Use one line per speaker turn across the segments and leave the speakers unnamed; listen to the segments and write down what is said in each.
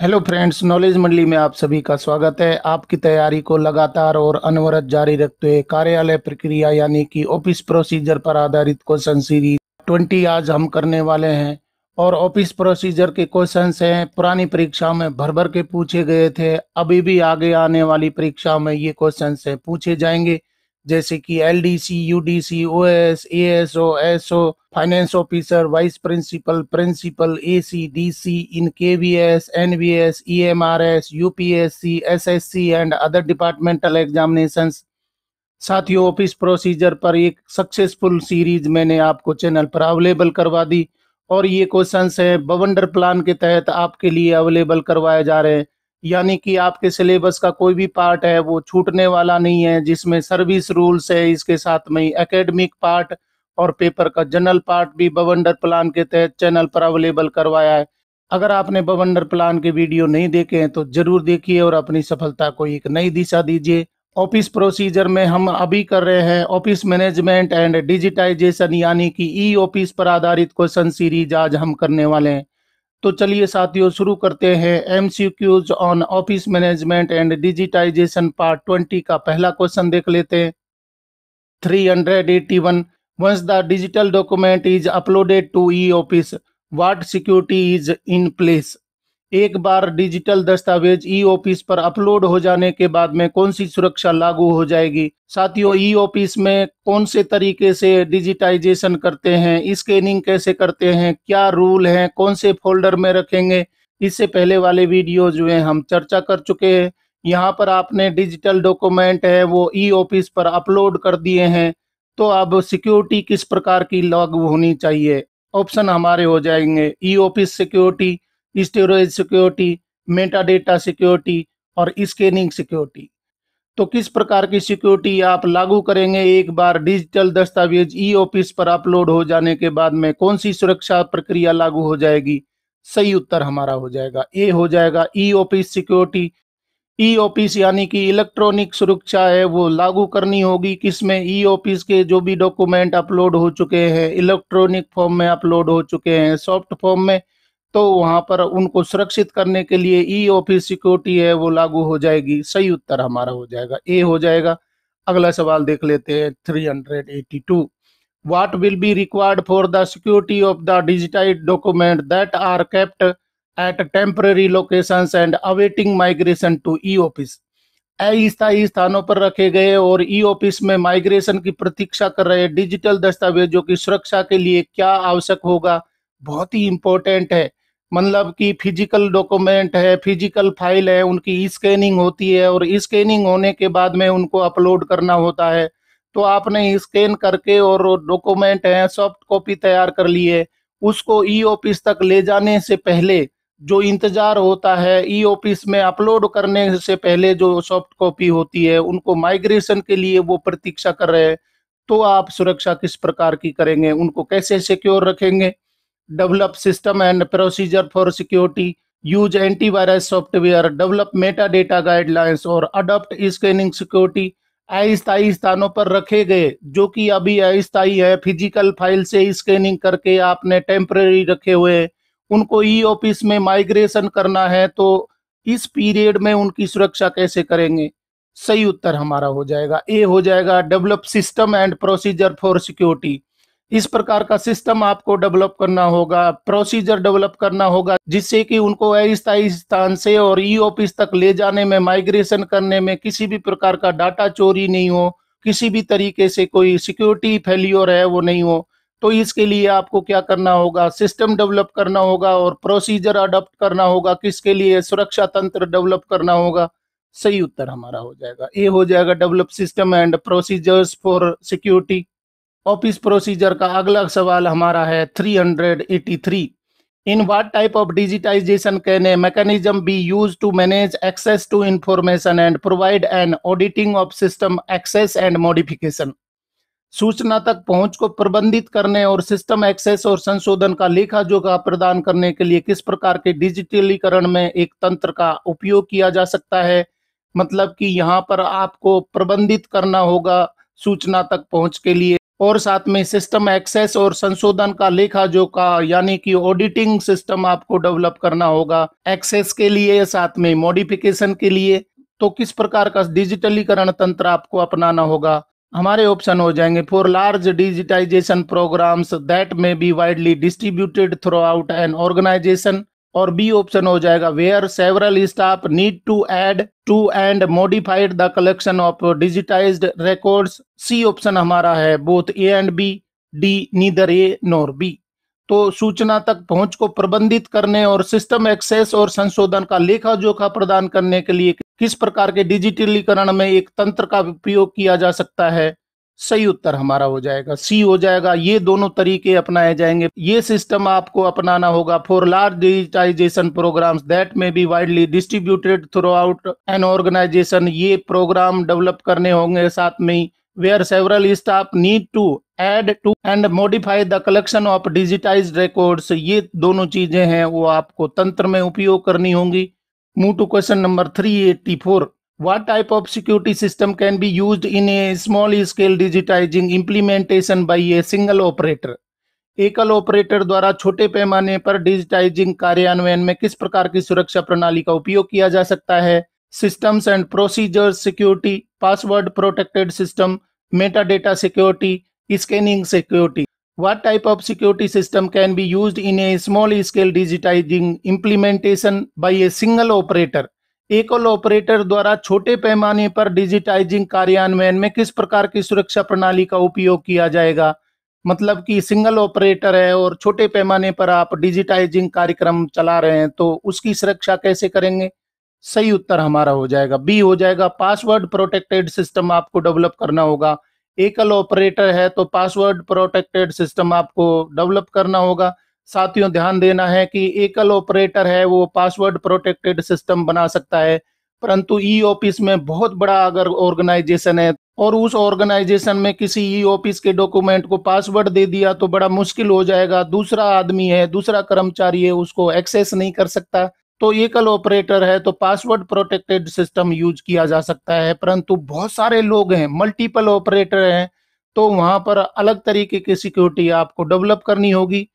Hello friends knowledge मंडली में आप सभी का स्वागत है आपकी तैयारी को लगातार और अनवरत जारी रखते हुए कार्यालय प्रक्रिया यानी कि ऑफिस प्रोसीजर पर आधारित क्वेश्चन सीरीज ट्वेंटी आज हम करने वाले हैं और ऑफिस प्रोसीजर के क्वेश्चन हैं पुरानी परीक्षा में भर भर के पूछे गए थे अभी भी आगे आने वाली परीक्षा में ये क्वेश्चन पूछे जाएंगे जैसे कि L D C U D C O S A S O S O finance officer vice principal principal A C D C in K V S N V S E M R S U P S C S S C and other departmental examination साथियों office procedure पर एक successful series मैंने आपको channel पर available करवा दी और ये question है बवंडर प्लान के तहत आपके लिए अवेलेबल करवाए जा रहे हैं यानी कि आपके सिलेबस का कोई भी पार्ट है वो छूटने वाला नहीं है जिसमें सर्विस रूल्स है इसके साथ में एकेडमिक पार्ट और पेपर का जनरल पार्ट भी बवंडर प्लान के तहत चैनल पर अवेलेबल करवाया है अगर आपने बवंडर प्लान के वीडियो नहीं देखे हैं तो जरूर देखिए और अपनी सफलता को एक नई दिशा दीजिए ऑफिस प्रोसीजर में हम अभी कर रहे हैं ऑफिस मैनेजमेंट एंड डिजिटाइजेशन यानी कि ई ऑफिस पर आधारित क्वेश्चन सीरीज आज हम करने वाले हैं तो चलिए साथियों शुरू करते हैं Qs on office management and digitization part twenty का पहला क्वेश्चन देख लेते हैं three hundred eighty one once the digital document is uploaded to e office what security is in place एक बार डिजिटल दस्तावेज ई ऑफिस पर अपलोड हो जाने के बाद में कौन सी सुरक्षा लागू हो जाएगी साथियों ई ऑफिस में कौन से तरीके से डिजिटाइजेशन करते हैं स्कैनिंग कैसे करते हैं क्या रूल हैं कौन से फोल्डर में रखेंगे इससे पहले वाले वीडियो जो है हम चर्चा कर चुके हैं यहाँ पर आपने डिजिटल डॉक्यूमेंट है वो ई ऑफिस पर अपलोड कर दिए हैं तो अब सिक्योरिटी किस प्रकार की लागू होनी चाहिए ऑप्शन हमारे हो जाएंगे e office security storage security metadata security और स्कैनिंग सिक्योरिटी तो किस प्रकार की सिक्योरिटी आप लागू करेंगे एक बार डिजिटल दस्तावेज ई ऑफिस पर अपलोड हो जाने के बाद में कौन सी सुरक्षा प्रक्रिया लागू हो जाएगी सही उत्तर हमारा हो जाएगा ए हो जाएगा e office security e office यानी कि इलेक्ट्रॉनिक सुरक्षा है वो लागू करनी होगी किसमें ई ऑफिस के जो भी डॉक्यूमेंट अपलोड हो चुके हैं इलेक्ट्रॉनिक फॉर्म में अपलोड हो चुके हैं सॉफ्ट फॉर्म में तो वहां पर उनको सुरक्षित करने के लिए ई ऑफिस सिक्योरिटी है वो लागू हो जाएगी सही उत्तर हमारा हो जाएगा ए हो जाएगा अगला सवाल देख लेते हैं 382 what will be required for the security of the digitize document that are kept at temporary location and awaiting migration to e office अस्थायी स्थानों पर रखे गए और ई e ऑफिस में माइग्रेशन की प्रतीक्षा कर रहे डिजिटल दस्तावेजों की सुरक्षा के लिए क्या आवश्यक होगा बहुत ही इंपॉर्टेंट है मतलब कि फिजिकल डॉक्यूमेंट है फिजिकल फाइल है उनकी स्कैनिंग होती है और स्कैनिंग होने के बाद में उनको अपलोड करना होता है तो आपने स्कैन करके और डॉक्यूमेंट है सॉफ्ट कॉपी तैयार कर लिए उसको ई ऑफिस तक ले जाने से पहले जो इंतज़ार होता है ई ऑफिस में अपलोड करने से पहले जो सॉफ्ट कॉपी होती है उनको माइग्रेशन के लिए वो प्रतीक्षा कर रहे हैं तो आप सुरक्षा किस प्रकार की करेंगे उनको कैसे सिक्योर रखेंगे develop system and procedure for security, use antivirus software, develop metadata guidelines और adopt scanning security अस्थायी स्थानों पर रखे गए जो कि अभी अस्थायी है फिजिकल फाइल से स्कैनिंग करके आपने टेम्प्रेरी रखे हुए उनको ई ऑफिस में माइग्रेशन करना है तो इस पीरियड में उनकी सुरक्षा कैसे करेंगे सही उत्तर हमारा हो जाएगा ए हो जाएगा develop system and procedure for security इस प्रकार का सिस्टम आपको डेवलप करना होगा प्रोसीजर डेवलप करना होगा जिससे कि उनको अस्थायी स्थान से और ई ऑफिस तक ले जाने में माइग्रेशन करने में किसी भी प्रकार का डाटा चोरी नहीं हो किसी भी तरीके से कोई सिक्योरिटी फेल्योर है वो नहीं हो तो इसके लिए आपको क्या करना होगा सिस्टम डेवलप करना होगा और प्रोसीजर अडोप्ट करना होगा किसके लिए सुरक्षा तंत्र डेवलप करना होगा सही उत्तर हमारा हो जाएगा ये हो जाएगा develop system and procedures for security office procedure का अगला सवाल हमारा है 383 in what type of digitization can a mechanism be use to manage access to information and provide an auditing of system access and modification सूचना तक पहुंच को प्रबंधित करने और सिस्टम एक्सेस और संशोधन का लेखा जोखा प्रदान करने के लिए किस प्रकार के डिजिटलीकरण में एक तंत्र का उपयोग किया जा सकता है मतलब कि यहाँ पर आपको प्रबंधित करना होगा सूचना तक पहुंच के लिए और साथ में सिस्टम एक्सेस और संशोधन का लेखा जोखा यानी कि ऑडिटिंग सिस्टम आपको डेवलप करना होगा एक्सेस के लिए साथ में मॉडिफिकेशन के लिए तो किस प्रकार का डिजिटलीकरण तंत्र आपको अपनाना होगा हमारे ऑप्शन हो जाएंगे for large digitisation programs that may be widely distributed throughout an organisation और बी ऑप्शन हो जाएगा where several staff need to add to and modified the collection of digitise records C option हमारा है both A and B D neither A nor B तो सूचना तक पहुंच को प्रबंधित करने और सिस्टम एक्सेस और संशोधन का लेखा जोखा प्रदान करने के लिए किस प्रकार के डिजिटलीकरण में एक तंत्र का उपयोग किया जा सकता है सही उत्तर हमारा हो जाएगा सी हो जाएगा ये दोनों तरीके अपनाए जाएंगे ये सिस्टम आपको अपनाना होगा for large digitisation programs that may be widely distributed throughout an organisation ये प्रोग्राम डेवलप करने होंगे साथ में where several staff need to add to and and the collection of digitise digitized ये दोनों चीजें हैं वो आपको तंत्र में उपयोग करनी होंगी move to question number four what type of security system can be used in a small scale digitizing implementation by a single operator एकल ऑपरेटर द्वारा छोटे पैमाने पर डिजिटाइजिंग कार्यान्वयन में किस प्रकार की सुरक्षा प्रणाली का उपयोग किया जा सकता है systems and procedures security password protected system metadata security scanning security what type of security system can be used in a small scale digitising implementation by a single operator एकल ऑपरेटर द्वारा छोटे पैमाने पर digitising कार्यान्वयन में किस प्रकार की सुरक्षा प्रणाली का उपयोग किया जाएगा मतलब कि सिंगल ऑपरेटर है और छोटे पैमाने पर आप डिजिटाइजिंग कार्यक्रम चला रहे हैं तो उसकी सुरक्षा कैसे करेंगे सही उत्तर हमारा हो जाएगा बी हो जाएगा पासवर्ड प्रोटेक्टेड सिस्टम आपको डेवलप करना होगा एकल ऑपरेटर है तो पासवर्ड प्रोटेक्टेड सिस्टम आपको डेवलप करना होगा साथियों ध्यान देना है कि एकल ऑपरेटर है वो पासवर्ड प्रोटेक्टेड सिस्टम बना सकता है परंतु ई ऑफिस में बहुत बड़ा अगर ऑर्गेनाइजेशन है और उस ऑर्गेनाइजेशन में किसी ई ऑफिस के डॉक्यूमेंट को पासवर्ड दे दिया तो बड़ा मुश्किल हो जाएगा दूसरा आदमी है दूसरा कर्मचारी है उसको एक्सेस नहीं कर सकता तो एकल ऑपरेटर है तो पासवर्ड प्रोटेक्टेड सिस्टम यूज किया जा सकता है परंतु बहुत सारे लोग हैं मल्टीपल ऑपरेटर हैं तो वहां पर अलग तरीके की सिक्योरिटी आपको डेवलप करनी होगी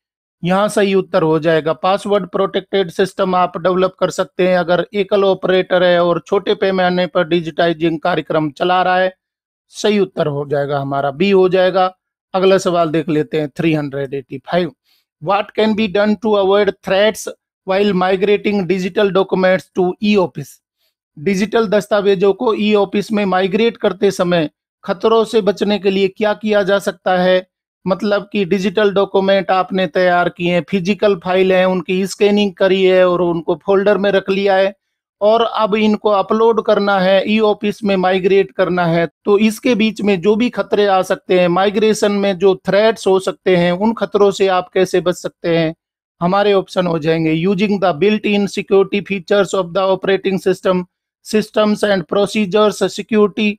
यहाँ सही उत्तर हो जाएगा पासवर्ड प्रोटेक्टेड सिस्टम आप डेवलप कर सकते हैं अगर एकल ऑपरेटर है और छोटे पैमाने पर डिजिटाइजिंग कार्यक्रम चला रहा है सही उत्तर हो जाएगा हमारा बी हो जाएगा अगला सवाल देख लेते हैं three hundred eighty five what can be done to avoid threats while migrating digital documents to e office digital दस्तावेजों को ई ऑफिस में माइग्रेट करते समय खतरों से बचने के लिए क्या किया जा सकता है मतलब कि डिजिटल डॉक्यूमेंट आपने तैयार किए हैं फिजिकल फाइल है उनकी स्कैनिंग करी है और उनको फोल्डर में रख लिया है और अब इनको अपलोड करना है ई ऑफिस में माइग्रेट करना है तो इसके बीच में जो भी खतरे आ सकते हैं माइग्रेशन में जो थ्रेट्स हो सकते हैं उन खतरों से आप कैसे बच सकते हैं हमारे ऑप्शन हो जाएंगे using the built in security features of the operating system systems and procedures security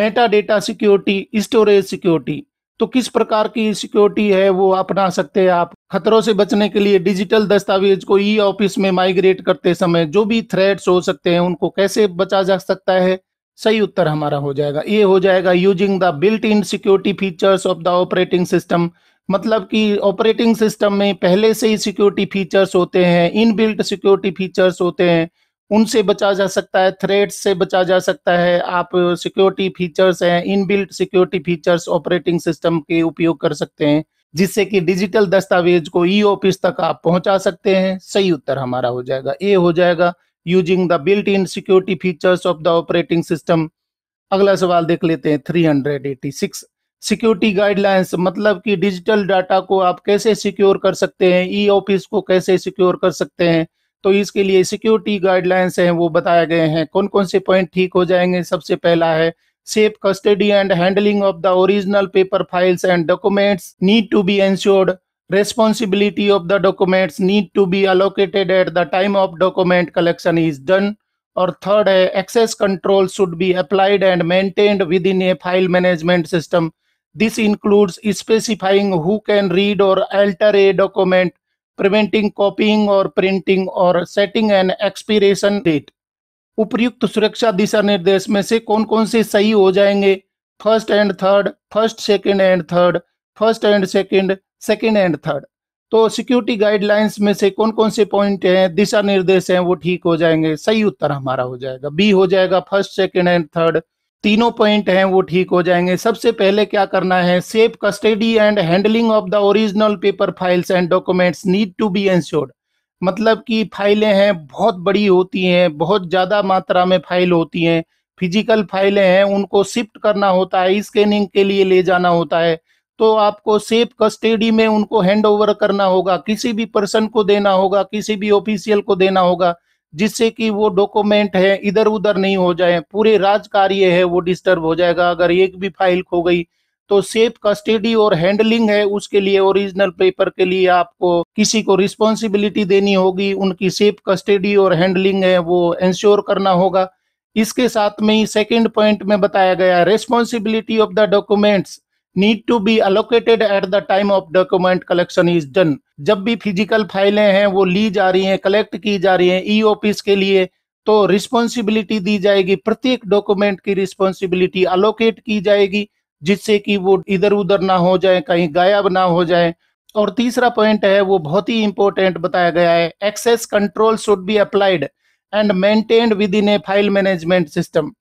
metadata security storage security तो किस प्रकार की सिक्योरिटी है वो अपना सकते हैं आप खतरों से बचने के लिए डिजिटल दस्तावेज को ई ऑफिस में माइग्रेट करते समय जो भी थ्रेड्स हो सकते हैं उनको कैसे बचा जा सकता है सही उत्तर हमारा हो जाएगा ये हो जाएगा using the built in security features of the operating system मतलब कि ऑपरेटिंग सिस्टम में पहले से ही सिक्योरिटी फीचर्स होते हैं इन बिल्ट सिक्योरिटी फीचर्स होते हैं उनसे बचा जा सकता है थ्रेड्स से बचा जा सकता है आप सिक्योरिटी फीचर्स हैं inbuilt security features operating system के उपयोग कर सकते हैं जिससे कि डिजिटल दस्तावेज को ई ऑफिस तक आप पहुंचा सकते हैं सही उत्तर हमारा हो जाएगा ए हो जाएगा using the built in security features of the operating system अगला सवाल देख लेते हैं three hundred eighty six security guidelines मतलब कि डिजिटल डाटा को आप कैसे सिक्योर कर सकते हैं ई ऑफिस को कैसे सिक्योर कर सकते हैं तो इसके लिए सिक्योरिटी गाइडलाइंस हैं वो बताए गए हैं कौन कौन से पॉइंट ठीक हो जाएंगे सबसे पहला है safe custody and handling of the original paper files and documents need to be ensured responsibility of the documents need to be allocated at the time of document collection is done और third है access control should be applied and maintained within a file management system this includes specifying who can read or alter a document preventing copying or printing और setting N expiration date उपयुक्त सुरक्षा दिशा निर्देश में से कौन कौन से सही हो जाएंगे first and third first second and third first and second second and third तो सिक्योरिटी गाइडलाइंस में से कौन कौन से पॉइंट हैं दिशा निर्देश हैं वो ठीक हो जाएंगे सही उत्तर हमारा हो जाएगा बी हो जाएगा फर्स्ट सेकंड एंड थर्ड तीनों पॉइंट हैं वो ठीक हो जाएंगे सबसे पहले क्या करना है safe custody and handling of the original paper files and documents need to be ensured मतलब कि फाइलें हैं बहुत बड़ी होती हैं बहुत ज़्यादा मात्रा में फाइल होती हैं फिजिकल फाइलें हैं उनको शिफ्ट करना होता है स्कैनिंग के लिए ले जाना होता है तो आपको सेफ कस्टडी में उनको हैंड ओवर करना होगा किसी भी पर्सन को देना होगा किसी भी ऑफिशियल को देना होगा जिससे कि वो डॉक्यूमेंट है इधर उधर नहीं हो जाए पूरे राज कार्य है वो डिस्टर्ब हो जाएगा अगर एक भी फाइल खो गई तो सेफ कस्टडी और हैंडलिंग है उसके लिए ओरिजिनल पेपर के लिए आपको किसी को रिस्पॉन्सिबिलिटी देनी होगी उनकी सेफ कस्टडी और हैंडलिंग है वो इंश्योर करना होगा इसके साथ में ही सेकेंड पॉइंट में बताया गया responsibility of the documents need to be allocated at the time of document collection is done जब भी फिजिकल फाइलें हैं वो ली जा रही हैं कलेक्ट की जा रही हैं ई e ऑफिस के लिए तो रिस्पॉन्सिबिलिटी दी जाएगी प्रत्येक डॉक्यूमेंट की रिस्पॉन्सिबिलिटी अलोकेट की जाएगी जिससे कि वो इधर उधर ना हो जाए कहीं गायब ना हो जाए और तीसरा पॉइंट है वो बहुत ही इंपॉर्टेंट बताया गया है access control should be applied and maintained within a file management system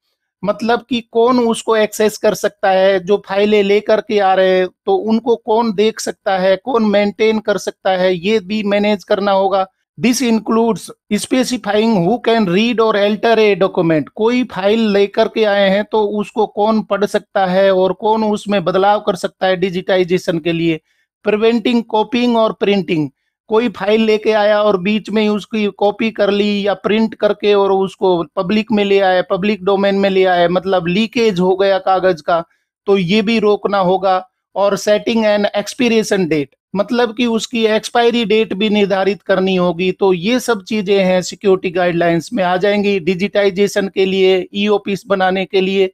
मतलब कि कौन उसको एक्सेस कर सकता है जो फाइलें लेकर के आ रहे हैं तो उनको कौन देख सकता है कौन मेंटेन कर सकता है ये भी मैनेज करना होगा this includes specifying who can read or alter a document कोई फाइल लेकर के आए हैं तो उसको कौन पढ़ सकता है और कौन उसमें बदलाव कर सकता है डिजिटाइजेशन के लिए प्रिवेंटिंग कॉपिंग और प्रिंटिंग कोई फाइल लेके आया और बीच में ही उसकी कॉपी कर ली या प्रिंट करके और उसको पब्लिक में ले आया पब्लिक डोमेन में ले आया मतलब लीकेज हो गया कागज का तो ये भी रोकना होगा और सेटिंग एंड एक्सपीरेशन डेट मतलब कि उसकी एक्सपायरी डेट भी निर्धारित करनी होगी तो ये सब चीजें हैं सिक्योरिटी गाइडलाइंस में आ जाएंगी डिजिटाइजेशन के लिए ई e ऑफिस बनाने के लिए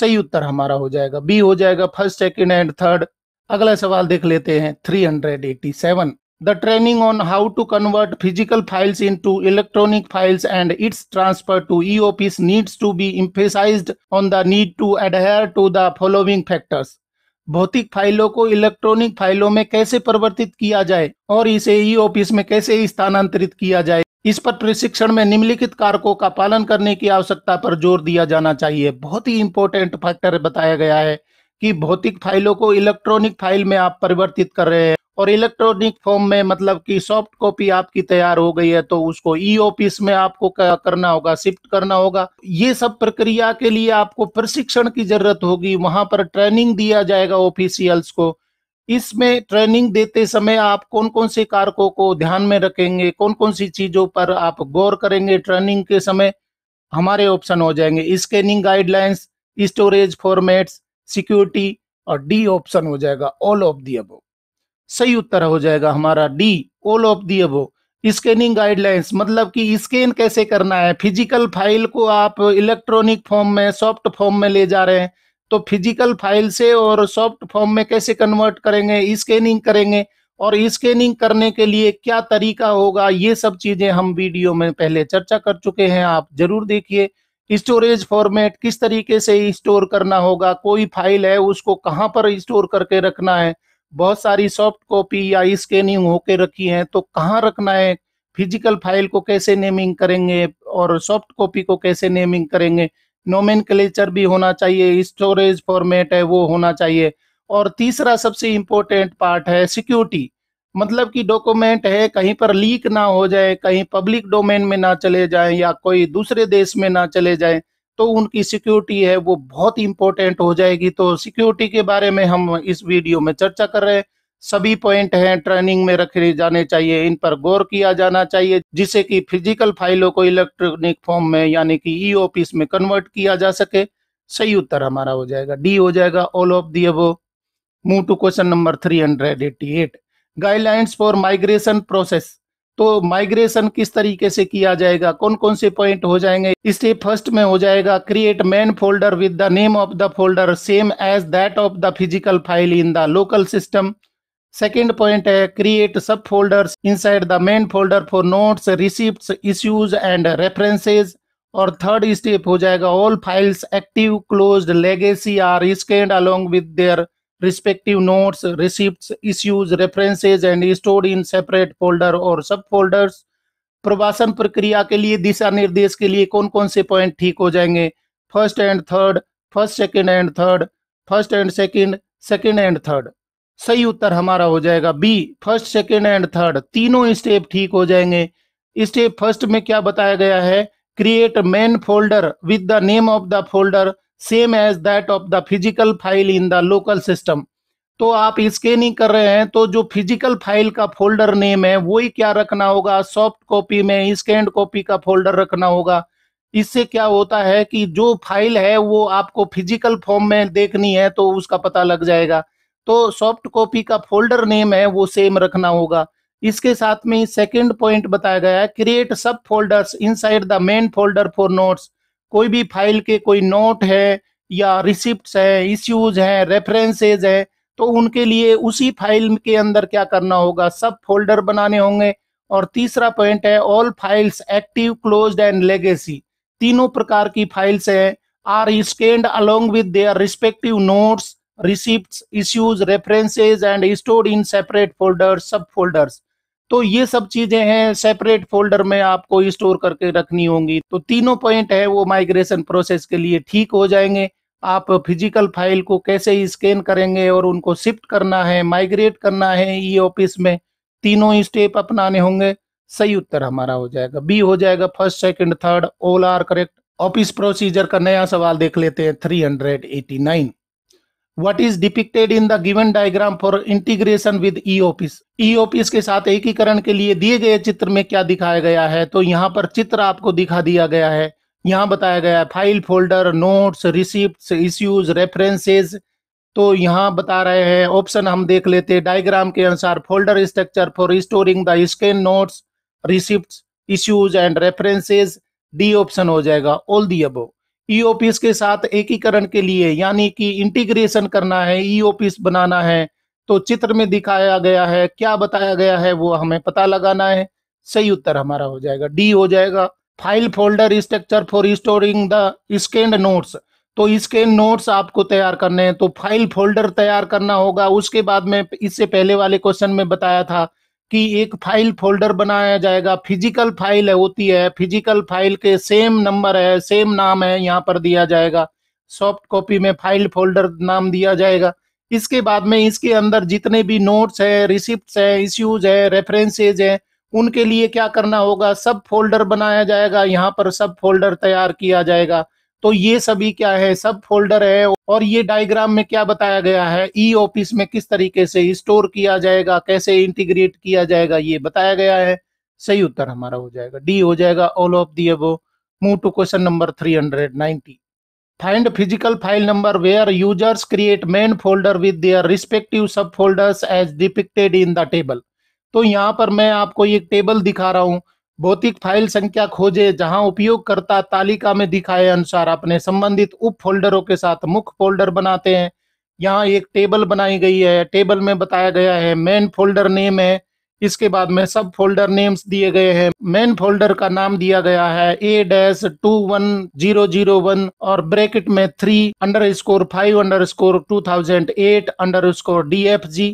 सही उत्तर हमारा हो जाएगा बी हो जाएगा फर्स्ट सेकेंड एंड थर्ड अगला सवाल देख लेते हैं three hundred eighty seven the training on how to convert physical files into electronic files and its transfer to EOPs needs to be emphasized on the need to adhere to the following factors. भौतिक फाइलों को electronic फाइलों में कैसे परिवर्तित किया जाए और इसे ई e ऑफिस में कैसे स्थानांतरित किया जाए इस पर प्रशिक्षण में निम्नलिखित कारकों का पालन करने की आवश्यकता पर जोर दिया जाना चाहिए बहुत ही इंपॉर्टेंट फैक्टर बताया गया है कि भौतिक फाइलों को इलेक्ट्रॉनिक फाइल में आप परिवर्तित कर रहे हैं और इलेक्ट्रॉनिक फॉर्म में मतलब कि सॉफ्ट कॉपी आपकी तैयार हो गई है तो उसको ई ऑफिस में आपको क्या करना होगा शिफ्ट करना होगा ये सब प्रक्रिया के लिए आपको प्रशिक्षण की जरूरत होगी वहां पर ट्रेनिंग दिया जाएगा ऑफिसियल्स को इसमें ट्रेनिंग देते समय आप कौन कौन से कारकों को ध्यान में रखेंगे कौन कौन सी चीजों पर आप गौर करेंगे ट्रेनिंग के समय हमारे ऑप्शन हो जाएंगे scanning guidelines storage formats security और डी ऑप्शन हो जाएगा ऑल ऑफ दी अबोव सही उत्तर हो जाएगा हमारा D all of the above scanning guidelines मतलब कि स्कैन कैसे करना है फिजिकल फाइल को आप इलेक्ट्रॉनिक फॉर्म में सॉफ्ट फॉर्म में ले जा रहे हैं तो फिजिकल फाइल से और सॉफ्ट फॉर्म में कैसे कन्वर्ट करेंगे स्कैनिंग करेंगे और स्कैनिंग करने के लिए क्या तरीका होगा ये सब चीज़ें हम वीडियो में पहले चर्चा कर चुके हैं आप जरूर देखिए स्टोरेज फॉर्मेट किस तरीके से स्टोर करना होगा कोई फाइल है उसको कहाँ पर स्टोर करके रखना है बहुत सारी सॉफ्ट कॉपी या स्कैनिंग होके रखी है तो कहाँ रखना है फिजिकल फाइल को कैसे नेमिंग करेंगे और सॉफ्ट कॉपी को कैसे नेमिंग करेंगे नोमेन भी होना चाहिए स्टोरेज फॉर्मेट है वो होना चाहिए और तीसरा सबसे इम्पोर्टेंट पार्ट है सिक्योरिटी मतलब कि डॉक्यूमेंट है कहीं पर लीक ना हो जाए कहीं पब्लिक डोमेन में ना चले जाए या कोई दूसरे देश में ना चले जाए तो उनकी सिक्योरिटी है वो बहुत इंपॉर्टेंट हो जाएगी तो सिक्योरिटी के बारे में हम इस वीडियो में चर्चा कर रहे हैं सभी पॉइंट हैं ट्रेनिंग में रखे जाने चाहिए इन पर गौर किया जाना चाहिए जिससे कि फिजिकल फाइलों को इलेक्ट्रॉनिक फॉर्म में यानी कि ई e ऑफिस में कन्वर्ट किया जा सके सही उत्तर हमारा हो जाएगा डी हो जाएगा ऑल ऑफ दी वो move to question number three hundred eighty eight guidelines for migration process तो माइग्रेशन किस तरीके से किया जाएगा कौन कौन से पॉइंट हो जाएंगे स्टेप फर्स्ट में हो जाएगा create main folder with the name of the folder same as that of the physical file in the local system second point है create subfolders inside the main folder for notes receipt issues and references और third step हो जाएगा all files active close legacy are scanned along with their respective notes, receipts, issues, references and stored in separate folder और सब folders प्रवासन प्रक्रिया के लिए दिशा निर्देश के लिए कौन कौन से पॉइंट ठीक हो जाएंगे first and third first second and third first and second second and third सही उत्तर हमारा हो जाएगा B first second and third तीनों स्टेप ठीक हो जाएंगे स्टेप फर्स्ट में क्या बताया गया है create main folder with the name of the folder same as that of the physical file in the local system तो आप स्कैनिंग कर रहे हैं तो जो फिजिकल फाइल का फोल्डर नेम है वही क्या रखना होगा सॉफ्ट कॉपी में स्कैंड कॉपी का फोल्डर रखना होगा इससे क्या होता है कि जो फाइल है वो आपको फिजिकल फॉर्म में देखनी है तो उसका पता लग जाएगा तो सॉफ्ट कॉपी का फोल्डर नेम है वो सेम रखना होगा इसके साथ में सेकेंड पॉइंट बताया गया है create subfolders inside the main folder for notes कोई भी फाइल के कोई नोट है या रिसिप्ट है इश्यूज हैं रेफरेंसेज है तो उनके लिए उसी फाइल के अंदर क्या करना होगा सब फोल्डर बनाने होंगे और तीसरा पॉइंट है all files active close and legacy तीनों प्रकार की फाइल्स है are scanned along with their respective notes receipt issues references and stored in separate folders subfolders तो ये सब चीजें हैं सेपरेट फोल्डर में आपको स्टोर करके रखनी होंगी तो तीनों पॉइंट है वो माइग्रेशन प्रोसेस के लिए ठीक हो जाएंगे आप फिजिकल फाइल को कैसे स्कैन करेंगे और उनको शिफ्ट करना है माइग्रेट करना है ई ऑफिस में तीनों स्टेप अपनाने होंगे सही उत्तर हमारा हो जाएगा बी हो जाएगा first second third all are correct office procedure का नया सवाल देख लेते हैं 389 what is depicted in the given diagram for integration with EOPs. EOPs के साथ एकीकरण के लिए दिए गए चित्र में क्या दिखाया गया है तो यहाँ पर चित्र आपको दिखा दिया गया है यहाँ बताया गया है file folder notes receipt issues references तो यहाँ बता रहे हैं ऑप्शन हम देख लेते हैं डायग्राम के अनुसार folder structure for storing the scan notes receipt issues and references D option हो जाएगा ऑल दी अबो ईओपीएस e के साथ एकीकरण के लिए यानी कि इंटीग्रेशन करना है ईओपीएस e बनाना है तो चित्र में दिखाया गया है क्या बताया गया है वो हमें पता लगाना है सही उत्तर हमारा हो जाएगा डी हो जाएगा file folder structure for storing the scanned notes तो इसके नोट्स आपको तैयार करने हैं तो फाइल फोल्डर तैयार करना होगा उसके बाद में इससे पहले वाले क्वेश्चन में बताया था कि एक फाइल फोल्डर बनाया जाएगा फिजिकल फाइल है होती है फिजिकल फाइल के सेम नंबर है सेम नाम है यहाँ पर दिया जाएगा सॉफ्ट कॉपी में फाइल फोल्डर नाम दिया जाएगा इसके बाद में इसके अंदर जितने भी नोट्स है रिसिप्ट है इश्यूज है रेफरेंसेज है उनके लिए क्या करना होगा सब फोल्डर बनाया जाएगा यहाँ पर सब फोल्डर तैयार किया जाएगा तो ये सभी क्या है सब फोल्डर है और ये डायग्राम में क्या बताया गया है ई ऑफिस में किस तरीके से स्टोर किया जाएगा कैसे इंटीग्रेट किया जाएगा ये बताया गया है सही उत्तर हमारा हो जाएगा डी हो जाएगा all of the above move to question number three hundred ninety find file number where users create create folder folder respective sub respective as depicted in in the तो यहाँ पर मैं आपको एक टेबल दिखा रहा हूँ भौतिक फाइल संख्या खोजे जहां उपयोगकर्ता तालिका में दिखाए अनुसार अपने संबंधित उप फोल्डरों के साथ मुख्य फोल्डर बनाते हैं यहाँ एक टेबल बनाई गई है टेबल में बताया गया है मेन फोल्डर नेम है इसके बाद में सब फोल्डर नेम्स दिए गए हैं मेन फोल्डर का नाम दिया गया है A dash two one zero zero one और ब्रैकेट में three underscore five underscore two thousand eight underscore D F G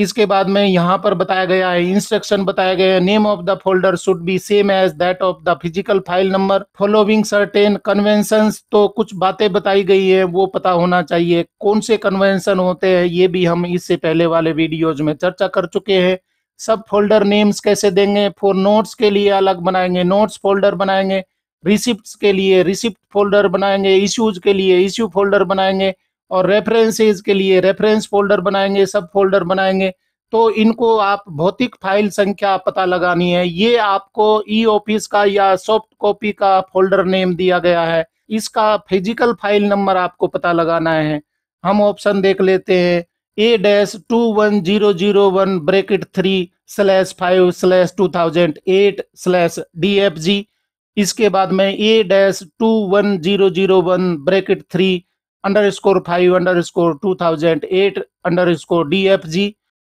इसके बाद में यहाँ पर बताया गया है इंस्ट्रक्शन बताया गया है name of the folder should be same as that of the physical file number following certain convention तो कुछ बातें बताई गई है वो पता होना चाहिए कौन से कन्वेंशन होते हैं ये भी हम इससे पहले वाले वीडियोज में चर्चा कर चुके हैं सब फोल्डर नेम्स कैसे देंगे फॉर नोट्स के लिए अलग बनाएंगे नोट्स फोल्डर बनाएंगे रिसिप्ट के लिए रिसिप्ट फोल्डर बनाएंगे इश्यूज के लिए इश्यू फोल्डर बनाएंगे और रेफरेंसेज के लिए रेफरेंस फोल्डर बनाएंगे सब फोल्डर बनाएंगे तो इनको आप भौतिक फाइल संख्या पता लगानी है ये आपको ई ऑफिस का या सॉफ्ट कॉपी का फोल्डर नेम दिया गया है इसका फिजिकल फाइल नंबर आपको पता लगाना है हम ऑप्शन देख लेते हैं A dash two one zero zero one bracket three slash five slash two thousand eight slash D F G इसके बाद में A dash two one zero zero one bracket three underscore five underscore two thousand eight underscore D F G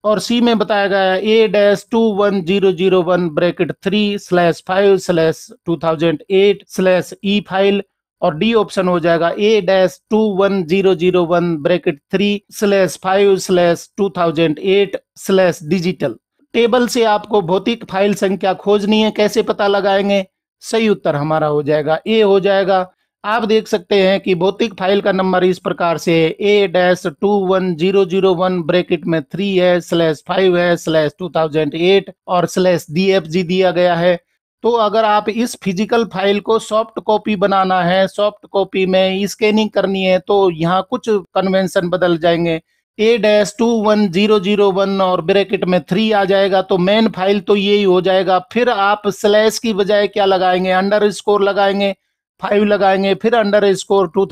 और C में बताया गया A dash two one zero zero one bracket three slash five slash two thousand eight slash E file और D option हो जाएगा A dash two one zero zero one bracket three slash five slash two thousand eight slash digital table से आपको भौतिक file संख्या खोजनी है कैसे पता लगाएंगे सही उत्तर हमारा हो जाएगा ए हो जाएगा आप देख सकते हैं कि भौतिक फाइल का नंबर इस प्रकार से A dash two one zero zero one bracket में थ्री है स्लैश फाइव है स्लैश टू थाउजेंड एट और स्लैश डी एफ जी दिया गया है तो अगर आप इस फिजिकल फाइल को सॉफ्ट कॉपी बनाना है सॉफ्ट कॉपी में स्कैनिंग करनी है तो यहाँ कुछ कन्वेंशन बदल जाएंगे A dash two one zero zero one और ब्रैकेट में थ्री आ जाएगा तो मेन फाइल तो यही हो जाएगा फिर आप स्लैश की बजाय क्या लगाएंगे अंडर स्कोर लगाएंगे फाइव लगाएंगे फिर अंडर स्कोर टू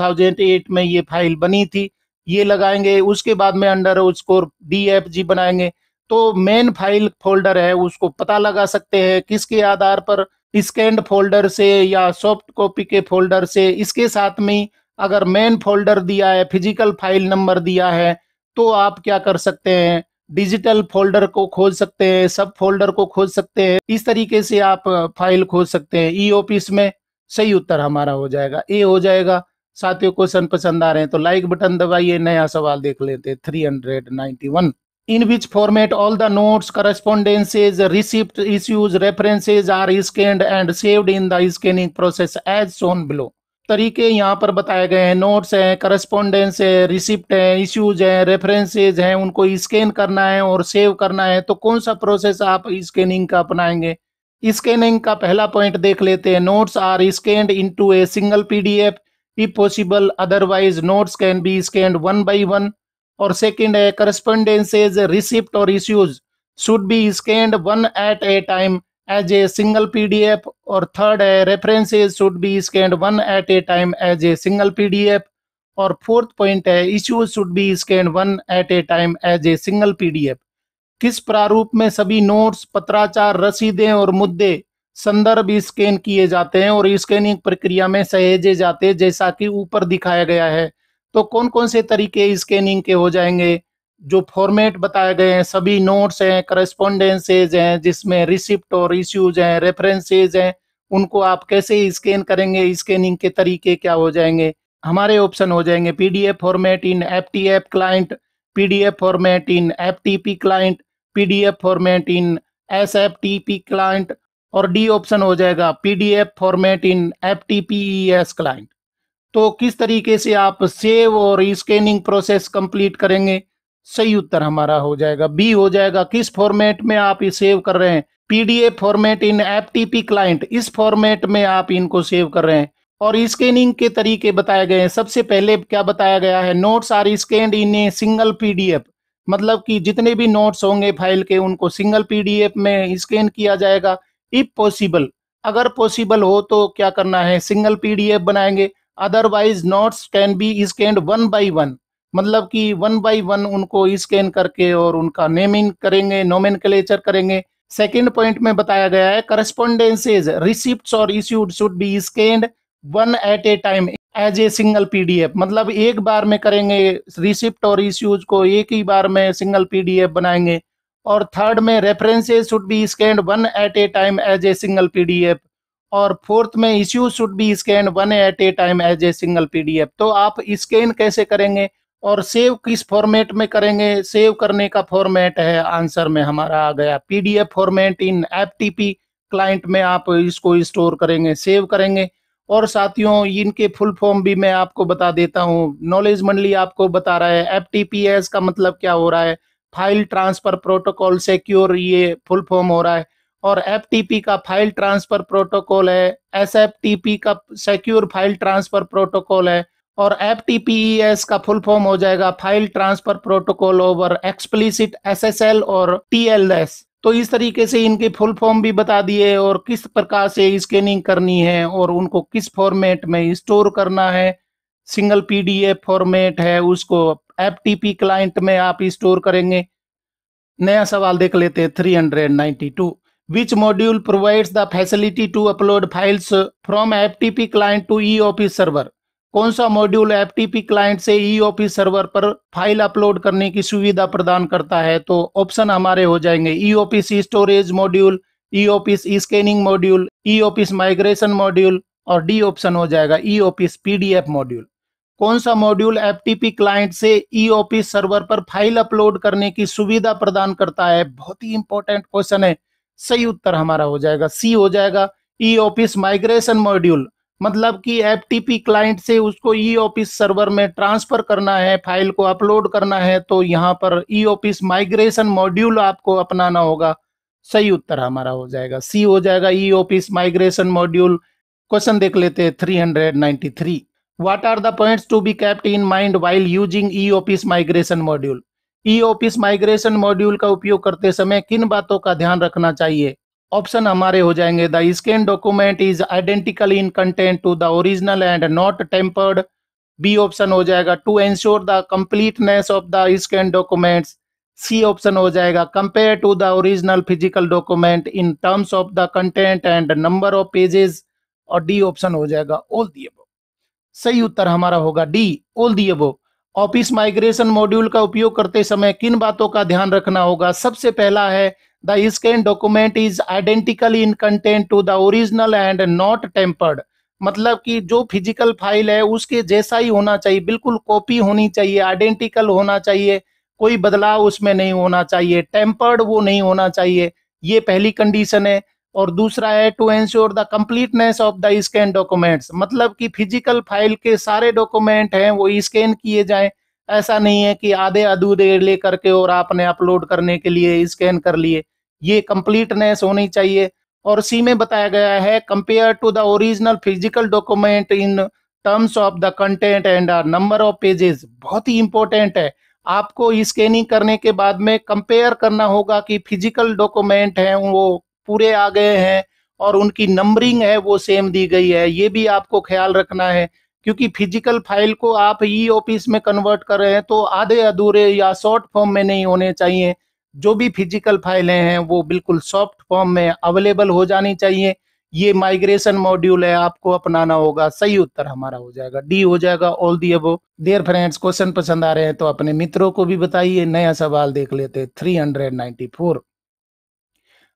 में ये फाइल बनी थी ये लगाएंगे उसके बाद में underscore D F G बनाएंगे तो मेन फाइल फोल्डर है उसको पता लगा सकते हैं किसके आधार पर स्कैंड फोल्डर से या सॉफ्ट कॉपी के फोल्डर से इसके साथ में अगर मेन फोल्डर दिया है फिजिकल फाइल नंबर दिया है तो आप क्या कर सकते हैं डिजिटल फोल्डर को खोज सकते हैं सब फोल्डर को खोज सकते हैं इस तरीके से आप फाइल खोज सकते हैं ई ऑफिस में सही उत्तर हमारा हो जाएगा ए हो जाएगा साथियों क्वेश्चन पसंद आ रहे हैं तो लाइक बटन दबाइए नया सवाल देख लेते हैं three hundred ninety one in which format all the note correspondences receipt issues references are scanned and saved in the scanning process as shown below तरीके यहाँ पर बताए गए हैं नोट्स हैं करस्पोंडेंस है रिसिप्ट है इश्यूज हैं रेफरेंसेज हैं उनको स्कैन करना है और सेव करना है तो कौन सा प्रोसेस आप स्कैनिंग का अपनाएंगे स्कैनिंग का पहला पॉइंट देख लेते हैं notes are scanned into a single PDF if possible otherwise notes can be scanned one by one और सेकंड है करस्पोंडेंसेज रिसिप्ट और issues should be scanned one at a time as a single PDF और third है references should be scanned one at a time as a single PDF और fourth point है issues should be scanned one at a time as a single PDF किस प्रारूप में सभी notes पत्राचार रसीदें और मुद्दे संदर्भ स्कैन किए जाते हैं और स्कैनिंग प्रक्रिया में सहेजे जाते हैं जैसा कि ऊपर दिखाया गया है तो कौन कौन से तरीके स्कैनिंग के हो जाएंगे जो फॉर्मेट बताए गए हैं सभी नोट्स हैं करस्पॉन्डेंसेज हैं जिसमें रिसिप्ट और इश्यूज हैं रेफरेंसेज हैं उनको आप कैसे स्कैन करेंगे स्कैनिंग के तरीके क्या हो जाएंगे हमारे ऑप्शन हो जाएंगे PDF format in F T F client PDF format in F T P client PDF format in S F T P client और डी ऑप्शन हो जाएगा PDF format in F T P E S client तो किस तरीके से आप save और scanning process complete करेंगे सही उत्तर हमारा हो जाएगा बी हो जाएगा किस फॉर्मेट में आप ये सेव कर रहे हैं PDF format in F TP client इस फॉर्मेट में आप इनको सेव कर रहे हैं और स्कैनिंग के तरीके बताए गए हैं सबसे पहले क्या बताया गया है notes are scanned in a single PDF मतलब कि जितने भी नोट्स होंगे फाइल के उनको सिंगल पीडीएफ में स्कैन किया जाएगा इफ पॉसिबल अगर पॉसिबल हो तो क्या करना है सिंगल पीडीएफ बनाएंगे otherwise notes can be scan one by one मतलब कि वन बाई वन उनको स्कैन करके और उनका नेमिंग करेंगे नोमिन करेंगे सेकेंड पॉइंट में बताया गया है करस्पोंडेंसेज रिसिप्ट और issued should be scanned one at a time as a single PDF मतलब एक बार में करेंगे रिसिप्ट और इश्यूज को एक ही बार में सिंगल पीडीएफ बनाएंगे और थर्ड में references should be scanned one at a time as a single PDF और फोर्थ में issues should be scanned one at a time as a single PDF तो आप स्कैन कैसे करेंगे और सेव किस फॉर्मेट में करेंगे सेव करने का फॉर्मेट है आंसर में हमारा आ गया PDF format in F client में आप इसको स्टोर करेंगे सेव करेंगे और साथियों इनके फुल फॉर्म भी मैं आपको बता देता हूँ नॉलेज मंडली आपको बता रहा है एफ का मतलब क्या हो रहा है फाइल ट्रांसफर प्रोटोकॉल सिक्योर ये फुल फॉर्म हो रहा है और एफ का फाइल ट्रांसफर प्रोटोकॉल है एस का सिक्योर फाइल ट्रांसफर प्रोटोकॉल है और एफ e का फुल फॉर्म हो जाएगा file transfer protocol over explicit L और एस तो इस तरीके से इनके फुल फॉर्म भी बता दिए और किस प्रकार से स्कैनिंग करनी है और उनको किस फॉर्मेट में स्टोर करना है सिंगल पीडीएफ फॉर्मेट है उसको एफटीपी क्लाइंट में आप स्टोर करेंगे नया सवाल देख लेते हैं three hundred ninety two which module provides the facility to upload files from FTP client to e office server कौन सा मॉड्यूल एफटीपी क्लाइंट से ई ऑफिस सर्वर पर फाइल अपलोड करने की सुविधा प्रदान करता है तो ऑप्शन हमारे हो जाएंगे e office storage module e office scanning module e office migration module और डी ऑप्शन हो जाएगा ई ऑफिस पीडीएफ मॉड्यूल कौन सा मॉड्यूल एफटीपी क्लाइंट से ई ऑफिस सर्वर पर फाइल अपलोड करने की सुविधा प्रदान करता है बहुत ही इंपॉर्टेंट क्वेश्चन है सही उत्तर हमारा हो जाएगा सी हो जाएगा ई ऑफिस माइग्रेशन मॉड्यूल मतलब कि एफ क्लाइंट से उसको ई ऑफिस सर्वर में ट्रांसफर करना है फाइल को अपलोड करना है तो यहाँ पर ई ऑफिस माइग्रेशन मॉड्यूल आपको अपनाना होगा सही उत्तर हमारा हो जाएगा सी हो जाएगा e office migration module question देख लेते हैं three hundred ninety three what are the points to be kept in mind while using e office migration module e office migration module का उपयोग करते समय किन बातों का ध्यान रखना चाहिए ऑप्शन हमारे हो जाएंगे the scan document is identical in content to the original and not tampered B option हो जाएगा to ensure the completeness of the scan documents C option हो जाएगा compare to the original physical document in terms of the content and number of pages और D option हो जाएगा all the above सही उत्तर हमारा होगा D all the above office migration module का उपयोग करते समय किन बातों का ध्यान रखना होगा सबसे पहला है the scanned document is identically in content to the original and not tempered मतलब कि जो फिजिकल फाइल है उसके जैसा ही होना चाहिए बिल्कुल कॉपी होनी चाहिए आइडेंटिकल होना चाहिए कोई बदलाव उसमें नहीं होना चाहिए टेम्पर्ड वो नहीं होना चाहिए ये पहली कंडीशन है और दूसरा है to ensure the completeness of the scan documents मतलब कि फिजिकल फाइल के सारे डॉक्यूमेंट हैं वो स्कैन किए जाएं ऐसा नहीं है कि आधे अधूरे लेकर के और आपने अपलोड करने के लिए स्कैन कर लिए ये कंप्लीटनेस होनी चाहिए और सी में बताया गया है compare to the original physical document in terms of the content and number of pages बहुत ही इंपॉर्टेंट है आपको स्कैनिंग करने के बाद में कंपेयर करना होगा कि फिजिकल डॉक्यूमेंट हैं वो पूरे आ गए हैं और उनकी नंबरिंग है वो सेम दी गई है ये भी आपको ख्याल रखना है क्योंकि फिजिकल फाइल को आप ई ऑफिस में कन्वर्ट कर रहे हैं तो आधे अधूरे या शॉर्ट फॉर्म में नहीं होने चाहिए जो भी फिजिकल फाइलें हैं वो बिल्कुल सॉफ्ट फॉर्म में अवेलेबल हो जानी चाहिए ये माइग्रेशन मॉड्यूल है आपको अपनाना होगा सही उत्तर हमारा हो जाएगा डी हो जाएगा all the above dear friends question पसंद आ रहे हैं तो अपने मित्रों को भी बताइए नया सवाल देख लेते three hundred ninety four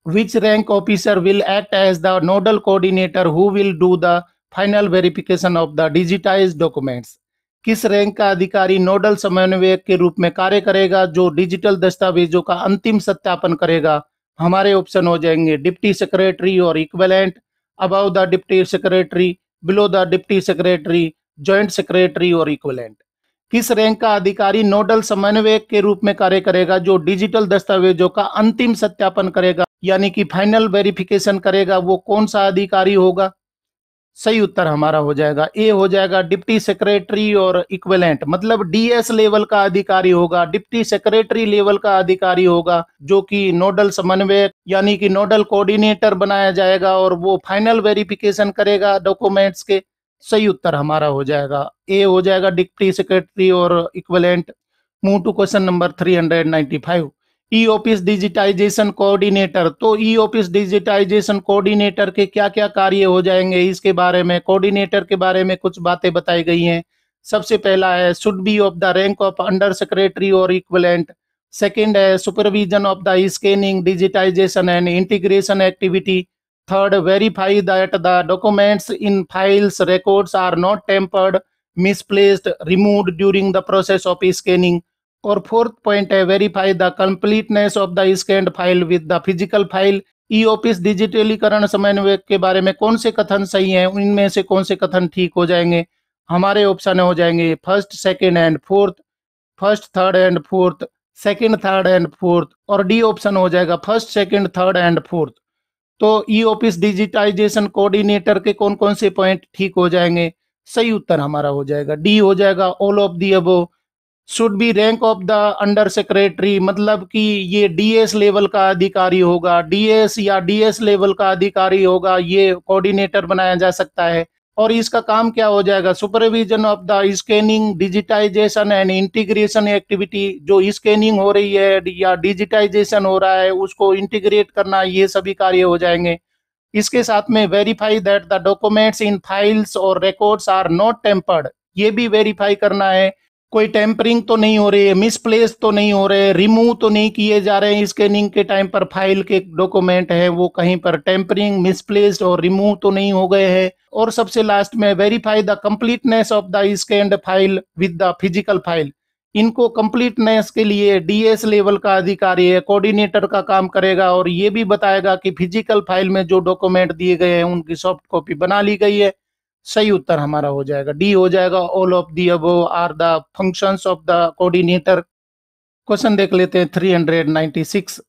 which rank officer will act as the nodal coordinator who will do the final verification of the digitise documents किस रैंक का अधिकारी नोडल समन्वयक के रूप में कार्य करेगा जो डिजिटल दस्तावेजों का अंतिम सत्यापन करेगा हमारे ऑप्शन हो जाएंगे डिप्टी सेक्रेटरी और equivalent above the deputy secretary below the deputy secretary joint secretary और इक्वेलेंट किस रैंक का अधिकारी नोडल समन्वयक के रूप में कार्य करेगा जो डिजिटल दस्तावेजों का अंतिम सत्यापन करेगा यानी कि फाइनल वेरिफिकेशन करेगा वो कौन सा अधिकारी होगा सही उत्तर हमारा हो जाएगा ए हो जाएगा डिप्टी सेक्रेटरी और इक्वेलेंट मतलब डीएस लेवल का अधिकारी होगा डिप्टी सेक्रेटरी लेवल का अधिकारी होगा जो कि नोडल समन्वयक यानी कि नोडल कोऑर्डिनेटर बनाया जाएगा और वो फाइनल वेरिफिकेशन करेगा डॉक्यूमेंट्स के सही उत्तर हमारा हो जाएगा ए हो जाएगा डिप्टी सेक्रेटरी और equivalent move to question number three hundred ninety five e office digitisation coordinator तो ई ऑफिस डिजिटाइजेशन कोऑर्डिनेटर के क्या क्या कार्य हो जाएंगे इसके बारे में कोऑर्डिनेटर के बारे में कुछ बातें बताई गई हैं सबसे पहला है should be of the rank of under secretary और इक्वलेंट सेकेंड है supervision of the scanning digitisation and integration activity third verify that the documents in files records are not tampered misplaced remove during the process of scanning और fourth point है verify the completeness of the scanned file with the physical file e office डिजिटलीकरण समन्वय के बारे में कौन से कथन सही हैं उनमें से कौन से कथन ठीक हो जाएंगे हमारे ऑप्शन हो जाएंगे first second and fourth first third and fourth second third and fourth और डी ऑप्शन हो जाएगा first second third and fourth तो ई ऑफिस डिजिटाइजेशन कोऑर्डिनेटर के कौन कौन से पॉइंट ठीक हो जाएंगे सही उत्तर हमारा हो जाएगा डी हो जाएगा all of the above should be rank of the under secretary मतलब कि ये डीएस लेवल का अधिकारी होगा डीएस या डीएस लेवल का अधिकारी होगा ये कोऑर्डिनेटर बनाया जा सकता है और इसका काम क्या हो जाएगा supervision of the scanning digitisation and integration activity जो स्कैनिंग हो रही है या डिजिटाइजेशन हो रहा है उसको इंटीग्रेट करना ये सभी कार्य हो जाएंगे इसके साथ में verify that the documents in files और रिकॉर्ड्स आर नॉट टेम्पर्ड ये भी वेरीफाई करना है कोई टेम्परिंग तो नहीं हो रही है मिसप्लेस तो नहीं हो रहे है रिमूव तो नहीं किए जा रहे हैं स्कैनिंग के टाइम पर फाइल के डॉक्यूमेंट है वो कहीं पर टेम्परिंग मिसप्लेस और रिमूव तो नहीं हो गए हैं और सबसे लास्ट में verify the completeness of the scanned file with the physical file इनको कंप्लीटनेस के लिए डीएस लेवल का अधिकारी है कोऑर्डिनेटर का काम करेगा और ये भी बताएगा कि फिजिकल फाइल में जो डॉक्यूमेंट दिए गए हैं उनकी सॉफ्ट कॉपी बना ली गई है सही उत्तर हमारा हो जाएगा डी हो जाएगा all of the above are the functions of the coordinator question देख लेते हैं 396 hundred six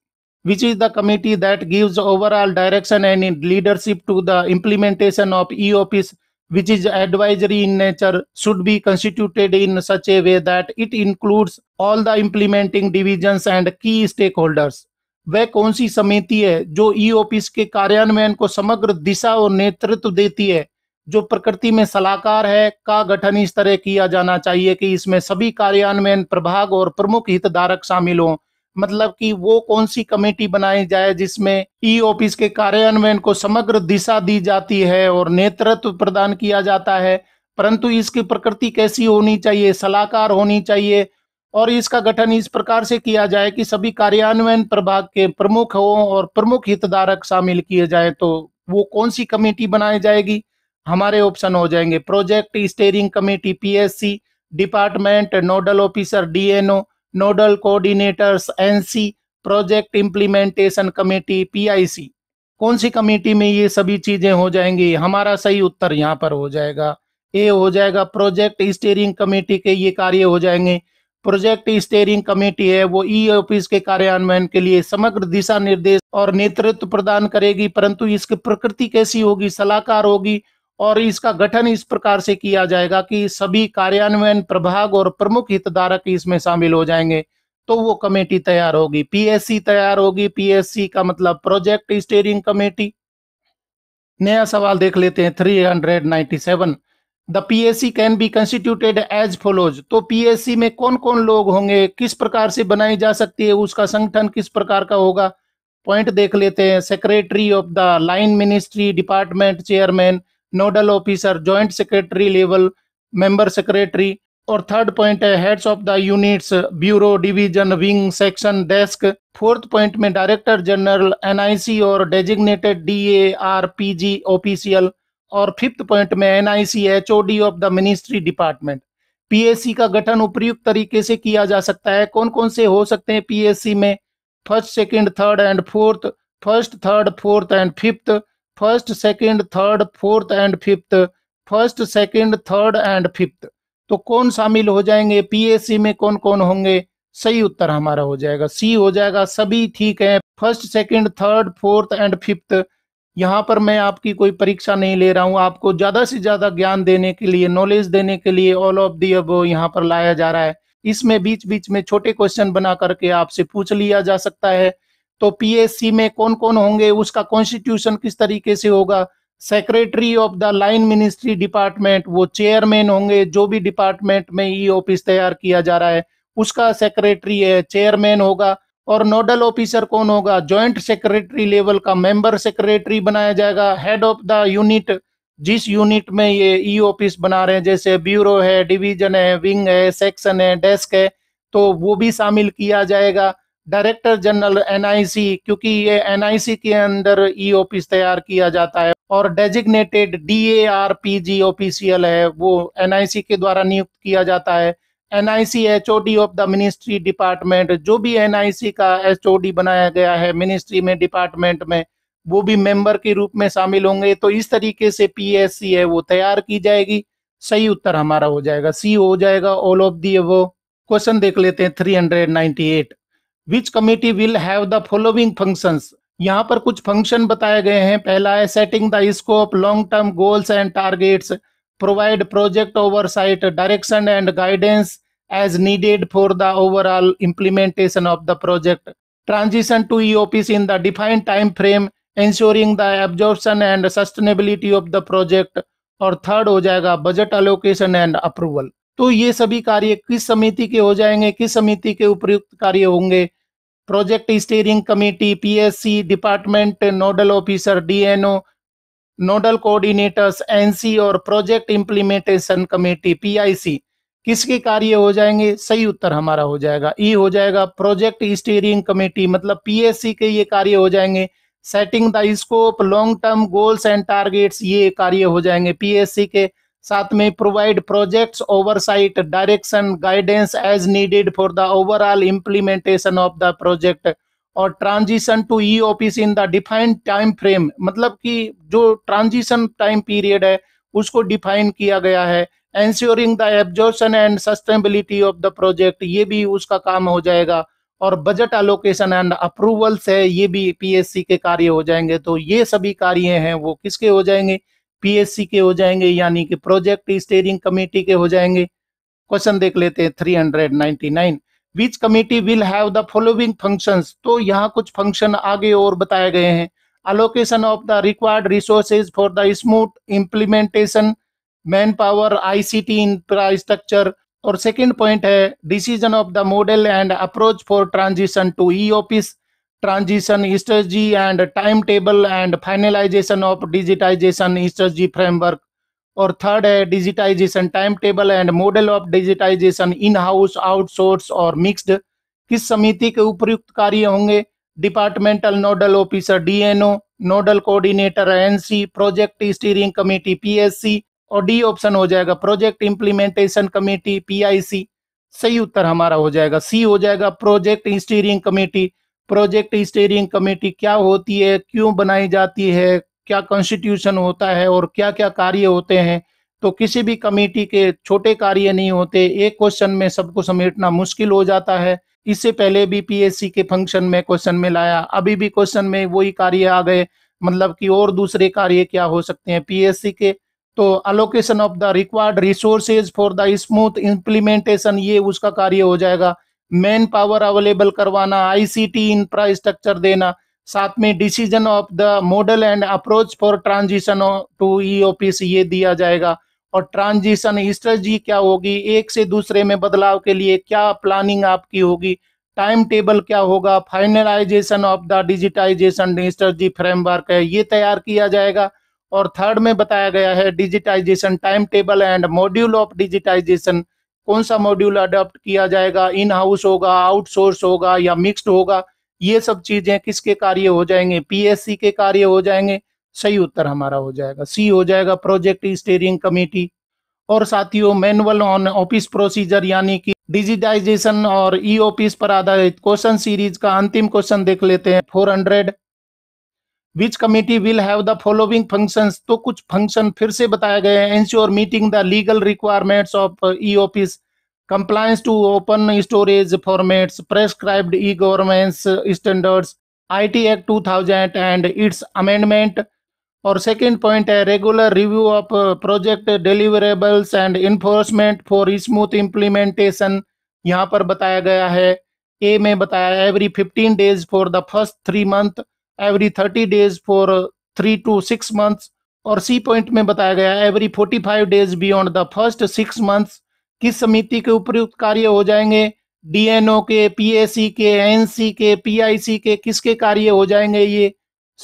which is the committee that gives overall direction and leadership to the implementation of e office which is advisory in nature should be constituted in such a way that it includes all the implementing division and key stakeholders वह कौन सी समिति है जो ई e office के कार्यान्वयन को समग्र दिशा और नेतृत्व देती है जो प्रकृति में सलाहकार है का गठन इस तरह किया जाना चाहिए कि इसमें सभी कार्यान्वयन प्रभाग और प्रमुख हितधारक शामिल हों मतलब कि वो कौन सी कमेटी बनाई जाए जिसमें ई ऑफिस के कार्यान्वयन को समग्र दिशा दी जाती है और नेतृत्व प्रदान किया जाता है परंतु इसकी प्रकृति कैसी होनी चाहिए सलाहकार होनी चाहिए और इसका गठन इस प्रकार से किया जाए कि सभी कार्यान्वयन प्रभाग के प्रमुख हों और प्रमुख हितधारक शामिल किए जाए तो वो कौन सी कमेटी बनाई जाएगी हमारे ऑप्शन हो जाएंगे project steering committee PSC department nodal officer DNO nodal coordinators NC project implementation committee PIC कौन सी कमेटी में ये सभी चीजें हो जाएंगी हमारा सही उत्तर यहाँ पर हो जाएगा ए हो जाएगा प्रोजेक्ट स्टेयरिंग कमेटी के ये कार्य हो जाएंगे प्रोजेक्ट स्टेयरिंग कमेटी है वो ई e ऑफिस के कार्यान्वयन के लिए समग्र दिशा निर्देश और नेतृत्व प्रदान करेगी परंतु इसकी प्रकृति कैसी होगी सलाहकार होगी और इसका गठन इस प्रकार से किया जाएगा कि सभी कार्यान्वयन प्रभाग और प्रमुख हितधारक इसमें शामिल हो जाएंगे तो वो कमेटी तैयार होगी पीएससी तैयार होगी पीएससी का मतलब प्रोजेक्ट स्टेयरिंग कमेटी नया सवाल देख लेते हैं 397 the PSC can be constituted as follows तो पीएससी में कौन कौन लोग होंगे किस प्रकार से बनाई जा सकती है उसका संगठन किस प्रकार का होगा पॉइंट देख लेते हैं secretary of the line ministry department chairman nodal officer joint secretary level member secretary और थर्ड पॉइंट है heads of the units bureau division wing section desk fourth point में डायरेक्टर जनरल एनआईसी और designated A R G official और fifth point में NIC HOD of the ministry department PSC का गठन उपयुक्त तरीके से किया जा सकता है कौन कौन से हो सकते हैं पीएससी में first second third and fourth first third fourth and fifth first second third fourth and fifth first second third and fifth तो कौन शामिल हो जाएंगे पीएससी में कौन कौन होंगे सही उत्तर हमारा हो जाएगा सी हो जाएगा सभी ठीक है first second third fourth and fifth यहाँ पर मैं आपकी कोई परीक्षा नहीं ले रहा हूँ आपको ज़्यादा से ज़्यादा ज्ञान देने के लिए नॉलेज देने के लिए ऑल ऑफ दी अब यहाँ पर लाया जा रहा है इसमें बीच बीच में छोटे क्वेश्चन बना करके आपसे पूछ लिया जा सकता है तो पीएससी में कौन कौन होंगे उसका कॉन्स्टिट्यूशन किस तरीके से होगा secretary of the line ministry department वो चेयरमैन होंगे जो भी डिपार्टमेंट में ई e ऑफिस तैयार किया जा रहा है उसका सेक्रेटरी है चेयरमैन होगा और नोडल ऑफिसर कौन होगा जॉइंट सेक्रेटरी लेवल का मेंबर सेक्रेटरी बनाया जाएगा हेड ऑफ द यूनिट जिस यूनिट में ये ई e ऑफिस बना रहे हैं जैसे ब्यूरो है डिवीजन है विंग है सेक्शन है डेस्क है तो वो भी शामिल किया जाएगा डायरेक्टर जनरल एनआईसी क्योंकि ये एनआईसी के अंदर ई e ऑफिस तैयार किया जाता है और डेजिग्नेटेड डीएआरपीजी ऑफिसियल है वो एनआईसी के द्वारा नियुक्त किया जाता है NIC D of the ministry department जो भी एनआईसी का डी बनाया गया है मिनिस्ट्री में डिपार्टमेंट में वो भी मेंबर के रूप में शामिल होंगे तो इस तरीके से पीएससी है वो तैयार की जाएगी सही उत्तर हमारा हो जाएगा सी हो जाएगा ऑल ऑफ दी वो क्वेश्चन देख लेते हैं three hundred ninety eight which committee will have the following functions यहाँ पर कुछ फंक्शन बताए गए हैं पहला है setting the scope long term goals and targets provide project oversight direction and guidance as needed for the overall implementation of the project transition to e office in the defined time frame ensuring the absorption and sustainability of the project और third हो जाएगा budget allocation and approval तो ये सभी कार्य किस समिति के हो जाएंगे किस समिति के उपयुक्त कार्य होंगे project steering committee PSC department nodal officer DNO nodal coordinators NC और प्रोजेक्ट इम्प्लीमेंटेशन कमेटी पीआईसी किसके कार्य हो जाएंगे सही उत्तर हमारा हो जाएगा ई हो जाएगा प्रोजेक्ट स्टीयरिंग कमेटी मतलब पीएससी के ये कार्य हो जाएंगे setting the scope long term goals and targets ये कार्य हो जाएंगे पीएससी के साथ में provide projects oversight direction guidance as needed for the overall implementation of the project और transition to e office in the defined time frame मतलब कि जो ट्रांजिशन टाइम पीरियड है उसको डिफाइन किया गया है ensuring the absorption and sustainability of the project ये भी उसका काम हो जाएगा और बजट अलोकेशन एंड अप्रूवल्स है ये भी पीएससी के कार्य हो जाएंगे तो ये सभी कार्य हैं वो किसके हो जाएंगे पीएससी के हो जाएंगे यानी कि प्रोजेक्ट स्टेयरिंग कमेटी के हो जाएंगे क्वेश्चन देख लेते हैं 399 which committee will have the following functions तो यहाँ कुछ फंक्शन आगे और बताए गए हैं allocation of the required resources for manpower implementation manpower ict infrastructure और सेकेंड पॉइंट है decision of the model and approach for transition to e office transition strategy and timetable and finalization of digitization strategy framework और third है digitization time table and model of digitization in house outsource और mixed किस समिति के उपयुक्त कार्य होंगे departmental nodal officer DNO nodal coordinator NC project steering committee PSC और डी ऑप्शन हो जाएगा प्रोजेक्ट इम्प्लीमेंटेशन कमेटी पीआईसी सही उत्तर हमारा हो जाएगा सी हो जाएगा project steering committee project steering committee क्या होती है क्यों बनाई जाती है क्या कॉन्स्टिट्यूशन होता है और क्या क्या कार्य होते हैं तो किसी भी कमेटी के छोटे कार्य नहीं होते एक क्वेश्चन में सबको समेटना मुश्किल हो जाता है इससे पहले भी पीएससी के फंक्शन में क्वेश्चन में लाया अभी भी क्वेश्चन में वही कार्य आ गए मतलब कि और दूसरे कार्य क्या हो सकते हैं पीएससी के तो allocation of the required resources for the smooth implementation ये उसका कार्य हो जाएगा मैन पावर अवेलेबल करवाना आईसीटी इंफ्रास्ट्रक्चर देना साथ में decision of the model and approach for transition to e से ये दिया जाएगा और ट्रांजिशन स्ट्रेटी क्या होगी एक से दूसरे में बदलाव के लिए क्या प्लानिंग आपकी होगी टाइम टेबल क्या होगा finalization of the digitization strategy framework है ये तैयार किया जाएगा और थर्ड में बताया गया है digitization time table and module of digitization कौन सा मॉड्यूल अडॉप्ट किया जाएगा इन हाउस होगा आउटसोर्स होगा या मिक्स्ड होगा ये सब चीजें किसके कार्य हो जाएंगे पीएससी के कार्य हो जाएंगे सही उत्तर हमारा हो जाएगा सी हो जाएगा प्रोजेक्ट स्टेयरिंग कमेटी और साथियों मैनुअल ऑन ऑफिस प्रोसीजर यानी कि डिजिटाइजेशन और ई ऑफिस पर आधारित क्वेश्चन सीरीज का अंतिम क्वेश्चन देख लेते हैं 400 which committee will have the following function तो कुछ फंक्शन फिर से बताए गए हैं ensure meeting the legal requirements of e office compliance to open storage formats prescribed e governance standards IT act 2000 and its amendment और सेकेंड पॉइंट है regular review of project deliverables and enforcement for smooth implementation यहाँ पर बताया गया है A में बताया every fifteen days for the first three month every thirty days for three to six months और सी पॉइंट में बताया गया every forty five days beyond the first six months किस समिति के उपयुक्त कार्य हो जाएंगे डीएनओ के पीएसी के एनसी के पीआईसी के किसके कार्य हो जाएंगे ये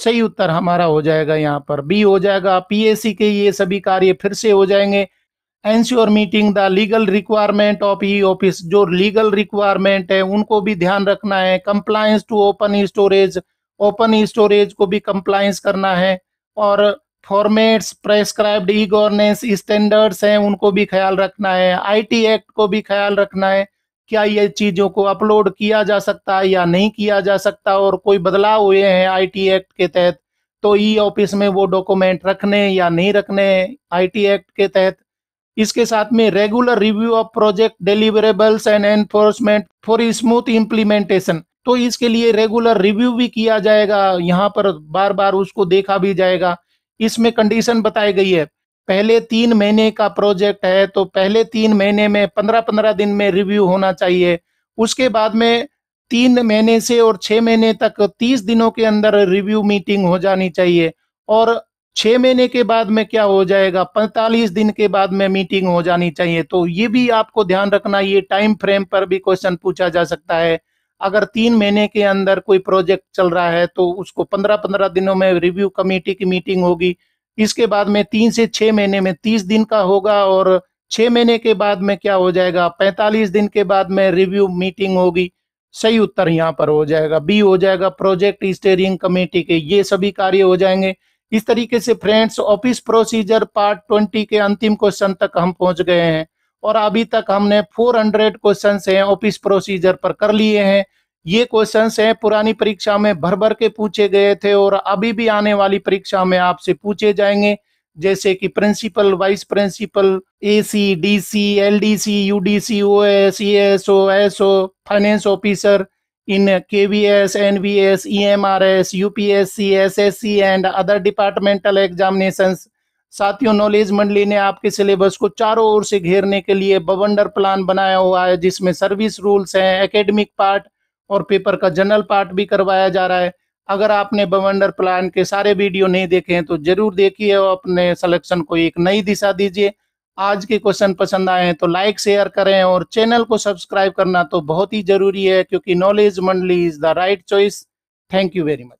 सही उत्तर हमारा हो जाएगा यहाँ पर बी हो जाएगा पीएसी के ये सभी कार्य फिर से हो जाएंगे ensure meeting the legal requirement of e office जो लीगल रिक्वायरमेंट है उनको भी ध्यान रखना है compliance to open storage open storage को भी कंप्लाइंस करना है और formats prescribed e governance standards हैं उनको भी ख्याल रखना है आईटी एक्ट को भी ख्याल रखना है क्या ये चीज़ों को अपलोड किया जा सकता है या नहीं किया जा सकता और कोई बदलाव हुए हैं आईटी एक्ट के तहत तो ई ऑफिस में वो डॉक्यूमेंट रखने या नहीं रखने टी एक्ट के तहत इसके साथ में regular review of project deliverables and enforcement for smooth implementation तो इसके लिए रेगुलर रिव्यू भी किया जाएगा यहाँ पर बार बार उसको देखा भी जाएगा इसमें कंडीशन बताई गई है पहले तीन महीने का प्रोजेक्ट है तो पहले तीन महीने में पंद्रह पंद्रह दिन में रिव्यू होना चाहिए उसके बाद में तीन महीने से और छः महीने तक तीस दिनों के अंदर रिव्यू मीटिंग हो जानी चाहिए और छः महीने के बाद में क्या हो जाएगा पैंतालीस दिन के बाद में मीटिंग हो जानी चाहिए तो ये भी आपको ध्यान रखना ये टाइम फ्रेम पर भी क्वेश्चन पूछा जा सकता है अगर तीन महीने के अंदर कोई प्रोजेक्ट चल रहा है तो उसको पंद्रह पंद्रह दिनों में रिव्यू कमेटी की मीटिंग होगी इसके बाद में तीन से छः महीने में तीस दिन का होगा और छः महीने के बाद में क्या हो जाएगा पैंतालीस दिन के बाद में रिव्यू मीटिंग होगी सही उत्तर यहाँ पर हो जाएगा बी हो जाएगा प्रोजेक्ट स्टेयरिंग कमेटी के ये सभी कार्य हो जाएंगे इस तरीके से friends office procedure part twenty के अंतिम क्वेश्चन तक हम पहुंच गए हैं और अभी तक हमने 400 क्वेश्चन है ऑफिस प्रोसीजर पर कर लिए हैं ये क्वेश्चन हैं पुरानी परीक्षा में भर भर के पूछे गए थे और अभी भी आने वाली परीक्षा में आपसे पूछे जाएंगे जैसे कि principal vice principal A C D C L D C U D C O S E S O S O finance officer in K V S N B S E M R S U P S C S S C and other departmental examinations साथियों knowledge Mandali ने आपके syllabus को चारों ओर से घेरने के लिए बवंडर प्लान बनाया हुआ है जिसमें सर्विस रूल्स हैं एकेडमिक पार्ट और पेपर का जनरल पार्ट भी करवाया जा रहा है अगर आपने बवंडर प्लान के सारे वीडियो नहीं देखे हैं तो जरूर देखिए और अपने सलेक्शन को एक नई दिशा दीजिए आज के क्वेश्चन पसंद आए हैं तो लाइक शेयर करें और चैनल को सब्सक्राइब करना तो बहुत ही जरूरी है क्योंकि knowledge Mandali is the right choice thank you very much